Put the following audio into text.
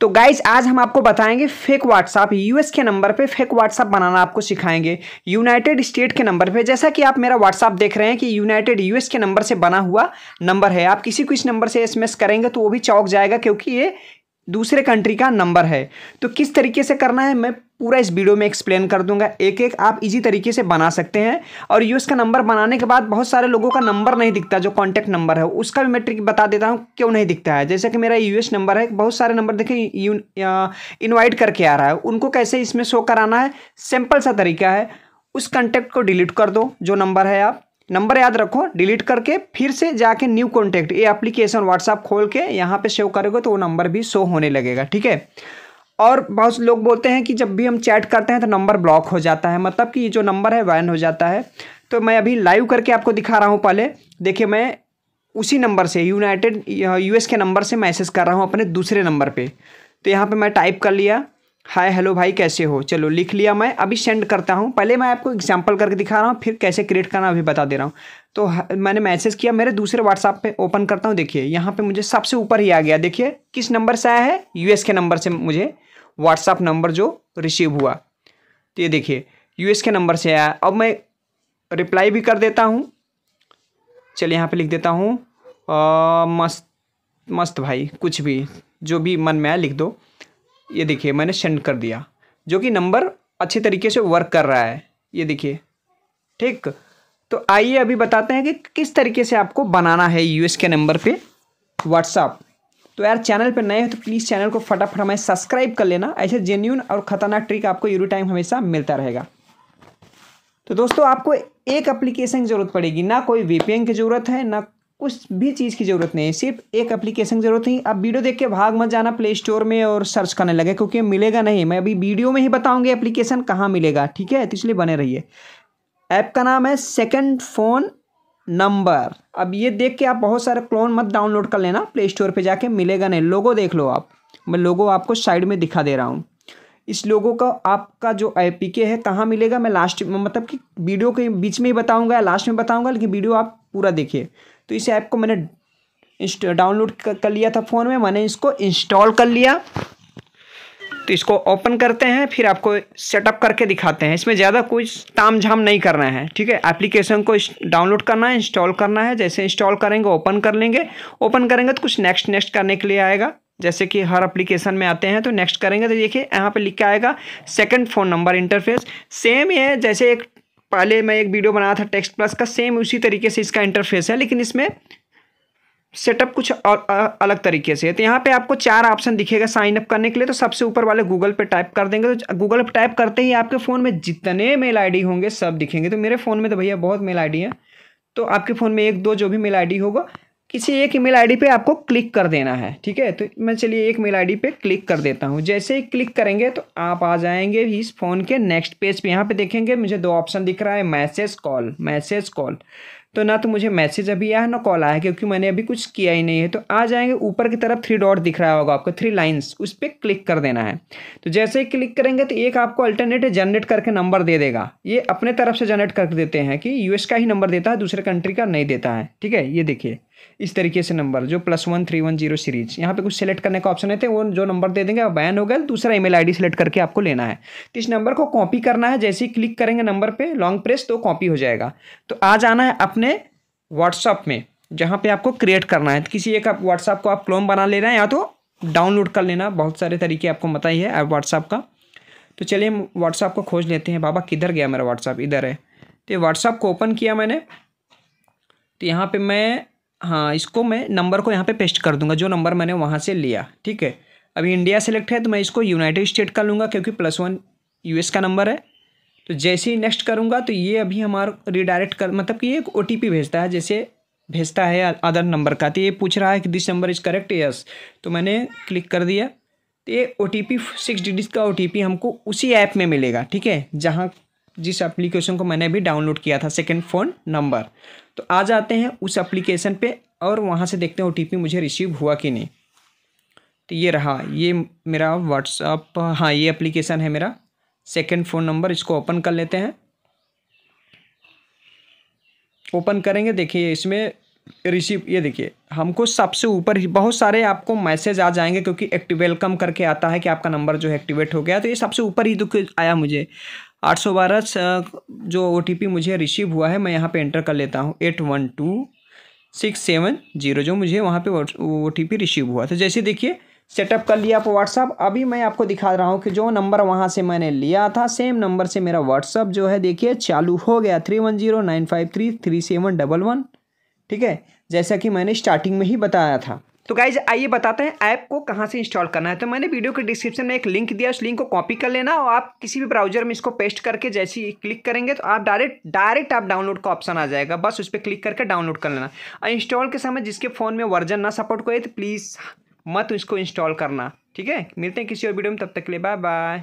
तो गाइज आज हम आपको बताएंगे फेक व्हाट्सअप यूएस के नंबर पे फेक व्हाट्सअप बनाना आपको सिखाएंगे यूनाइटेड स्टेट के नंबर पे जैसा कि आप मेरा व्हाट्सअप देख रहे हैं कि यूनाइटेड यूएस के नंबर से बना हुआ नंबर है आप किसी को इस नंबर से एसएमएस करेंगे तो वो भी चौक जाएगा क्योंकि ये दूसरे कंट्री का नंबर है तो किस तरीके से करना है मैं पूरा इस वीडियो में एक्सप्लेन कर दूंगा एक एक आप इजी तरीके से बना सकते हैं और यूएस का नंबर बनाने के बाद बहुत सारे लोगों का नंबर नहीं दिखता जो कॉन्टैक्ट नंबर है उसका भी मैं ट्रिक बता देता हूँ क्यों नहीं दिखता है जैसे कि मेरा यू नंबर है बहुत सारे नंबर देखें इन्वाइट करके आ रहा है उनको कैसे इसमें शो कराना है सिंपल सा तरीका है उस कॉन्टैक्ट को डिलीट कर दो जो नंबर है आप नंबर याद रखो डिलीट करके फिर से जाके न्यू कॉन्टैक्ट ये एप्लीकेशन व्हाट्सएप खोल के यहाँ पे सेव करोगे तो वो नंबर भी शो होने लगेगा ठीक है और बहुत से लोग बोलते हैं कि जब भी हम चैट करते हैं तो नंबर ब्लॉक हो जाता है मतलब कि ये जो नंबर है बैन हो जाता है तो मैं अभी लाइव करके आपको दिखा रहा हूँ पहले देखिए मैं उसी नंबर से यूनाइटेड यूएस के नंबर से मैसेज कर रहा हूँ अपने दूसरे नंबर पे तो यहाँ पे मैं टाइप कर लिया हाय हेलो भाई कैसे हो चलो लिख लिया मैं अभी सेंड करता हूँ पहले मैं आपको एग्जांपल करके दिखा रहा हूँ फिर कैसे क्रिएट करना अभी बता दे रहा हूँ तो मैंने मैसेज किया मेरे दूसरे व्हाट्सएप पे ओपन करता हूँ देखिए यहाँ पे मुझे सबसे ऊपर ही आ गया देखिए किस नंबर से आया है यूएस के नंबर से मुझे व्हाट्सअप नंबर जो रिसीव हुआ तो ये देखिए यू के नंबर से आया अब मैं रिप्लाई भी कर देता हूँ चलिए यहाँ पर लिख देता हूँ मस्त मस्त भाई कुछ भी जो भी मन में आया लिख दो ये देखिए मैंने सेंड कर दिया जो कि नंबर अच्छे तरीके से वर्क कर रहा है ये देखिए ठीक तो आइए अभी बताते हैं कि किस तरीके से आपको बनाना है यूएस के नंबर पे व्हाट्सअप तो यार चैनल पर नए हो तो प्लीज़ चैनल को फटाफट हमें सब्सक्राइब कर लेना ऐसे जेन्यून और ख़तरनाक ट्रिक आपको यूरो टाइम हमेशा मिलता रहेगा तो दोस्तों आपको एक एप्लीकेशन की ज़रूरत पड़ेगी ना कोई वीपीएन की ज़रूरत है ना उस भी चीज़ की ज़रूरत नहीं है सिर्फ एक एप्लीकेशन की ज़रूरत नहीं अब वीडियो देख के भाग मत जाना प्ले स्टोर में और सर्च करने लगे क्योंकि मिलेगा नहीं मैं अभी वीडियो में ही बताऊँगी एप्लीकेशन कहाँ मिलेगा ठीक है तो इसलिए बने रहिए ऐप का नाम है सेकेंड फ़ोन नंबर अब ये देख के आप बहुत सारे क्लोन मत डाउनलोड कर लेना प्ले स्टोर पर जाके मिलेगा नहीं लोगो देख लो आप मैं लोगो आपको साइड में दिखा दे रहा हूँ इस लोगो का आपका जो आई है कहाँ मिलेगा मैं लास्ट मतलब कि वीडियो के बीच में ही बताऊँगा लास्ट में बताऊँगा लेकिन वीडियो आप पूरा देखिए तो इस ऐप को मैंने डाउनलोड कर लिया था फ़ोन में मैंने इसको इंस्टॉल कर लिया तो इसको ओपन करते हैं फिर आपको सेटअप करके दिखाते हैं इसमें ज़्यादा कुछ ताम झाम नहीं करना है ठीक है एप्लीकेशन को डाउनलोड करना है इंस्टॉल करना है जैसे इंस्टॉल करेंगे ओपन कर लेंगे ओपन करेंगे तो कुछ नेक्स्ट नेक्स्ट करने के लिए आएगा जैसे कि हर एप्लीकेशन में आते हैं तो नेक्स्ट करेंगे तो देखिए यहाँ पे के आएगा second phone number interface same ये जैसे एक पहले मैं एक वीडियो बनाया था टेक्स्ट प्लस का सेम उसी तरीके से इसका इंटरफेस है लेकिन इसमें सेटअप कुछ और अलग तरीके से है तो यहाँ पे आपको चार ऑप्शन दिखेगा साइन अप करने के लिए तो सबसे ऊपर वाले गूगल पे टाइप कर देंगे तो गूगल पे टाइप करते ही आपके फ़ोन में जितने मेल आईडी होंगे सब दिखेंगे तो मेरे फ़ोन में तो भैया बहुत मेल आईडी है तो आपके फ़ोन में एक दो जो भी मेल आईडी होगा किसी एक ईमेल आईडी पे आपको क्लिक कर देना है ठीक है तो मैं चलिए एक मेल आईडी पे क्लिक कर देता हूँ जैसे ही क्लिक करेंगे तो आप आ जाएंगे इस फ़ोन के नेक्स्ट पेज पे यहाँ पे देखेंगे मुझे दो ऑप्शन दिख रहा है मैसेज कॉल मैसेज कॉल तो ना तो मुझे मैसेज अभी आया ना कॉल आया क्योंकि मैंने अभी कुछ किया ही नहीं है तो आ जाएंगे ऊपर की तरफ थ्री डॉट दिख रहा होगा आपको थ्री लाइंस उस पर क्लिक कर देना है तो जैसे ही क्लिक करेंगे तो एक आपको अल्टरनेट जनरेट करके नंबर दे देगा ये अपने तरफ से जनरेट कर देते हैं कि यूएस का ही नंबर देता है दूसरे कंट्री का नहीं देता है ठीक है ये देखिए इस तरीके से नंबर जो plus one three one zero series यहाँ पे कुछ सेलेक्ट करने का ऑप्शन है थे तो वो जो नंबर दे देंगे बैन हो गया दूसरा ईमेल आईडी सेलेक्ट करके आपको लेना है तो इस नंबर को कॉपी करना है जैसे ही क्लिक करेंगे नंबर पे लॉन्ग प्रेस तो कॉपी हो जाएगा तो आ जाना है अपने व्हाट्सअप में जहाँ पर आपको क्रिएट करना है तो किसी एक व्हाट्सअप को आप क्लोम बना लेना है या तो डाउनलोड कर लेना बहुत सारे तरीके आपको पता ही है व्हाट्सअप का तो चलिए हम व्हाट्सअप को खोज लेते हैं बाबा किधर गया मेरा व्हाट्सअप इधर है तो व्हाट्सअप को ओपन किया मैंने तो यहाँ पर मैं हाँ इसको मैं नंबर को यहाँ पे पेस्ट कर दूंगा जो नंबर मैंने वहाँ से लिया ठीक है अभी इंडिया सेलेक्ट है तो मैं इसको यूनाइटेड स्टेट का लूँगा क्योंकि प्लस वन यू का नंबर है तो जैसे ही नेक्स्ट करूँगा तो ये अभी हमारा रिडायरेक्ट कर मतलब कि ये एक ओ भेजता है जैसे भेजता है अदर नंबर का तो ये पूछ रहा है कि this number is correct yes तो मैंने क्लिक कर दिया तो ये O T P six digit का ओ टी पी हमको उसी ऐप में मिलेगा ठीक है जहाँ जिस एप्लीकेशन को मैंने भी डाउनलोड किया था सेकेंड फ़ोन नंबर तो आ जाते हैं उस एप्लीकेशन पे और वहाँ से देखते हैं ओ मुझे रिसीव हुआ कि नहीं तो ये रहा ये मेरा व्हाट्सअप हाँ ये एप्लीकेशन है मेरा सेकेंड फ़ोन नंबर इसको ओपन कर लेते हैं ओपन करेंगे देखिए इसमें रिसीव ये देखिए हमको सबसे ऊपर बहुत सारे आपको मैसेज आ जाएंगे क्योंकि एक्टिव वेलकम करके आता है कि आपका नंबर जो है एक्टिवेट हो गया तो ये सबसे ऊपर ही दुख आया मुझे आठ सौ बारह जो ओ टी पी मुझे रिसीव हुआ है मैं यहाँ पे एंटर कर लेता हूँ eight one two six seven zero जो मुझे वहाँ पे ओ टी पी रिसीव हुआ तो जैसे देखिए सेटअप कर लिया आप व्हाट्सअप अभी मैं आपको दिखा रहा हूँ कि जो नंबर वहाँ से मैंने लिया था सेम नंबर से मेरा व्हाट्सअप जो है देखिए चालू हो गया three one zero nine five three three seven double one ठीक है जैसा कि मैंने स्टार्टिंग में ही बताया था तो गाइज आइए बताते हैं ऐप को कहाँ से इंस्टॉल करना है तो मैंने वीडियो के डिस्क्रिप्शन में एक लिंक दिया उस लिंक को कॉपी कर लेना और आप किसी भी ब्राउजर में इसको पेस्ट करके जैसे ही क्लिक करेंगे तो आप डायरेक्ट डायरेक्ट आप डाउनलोड का ऑप्शन आ जाएगा बस उस पर क्लिक करके डाउनलोड कर लेना और इंस्टॉल के समय जिसके फ़ोन में वर्जन ना सपोर्ट करे तो प्लीज़ मत उसको इंस्टॉल करना ठीक है मिलते हैं किसी और वीडियो में तब तक के लिए बाय बाय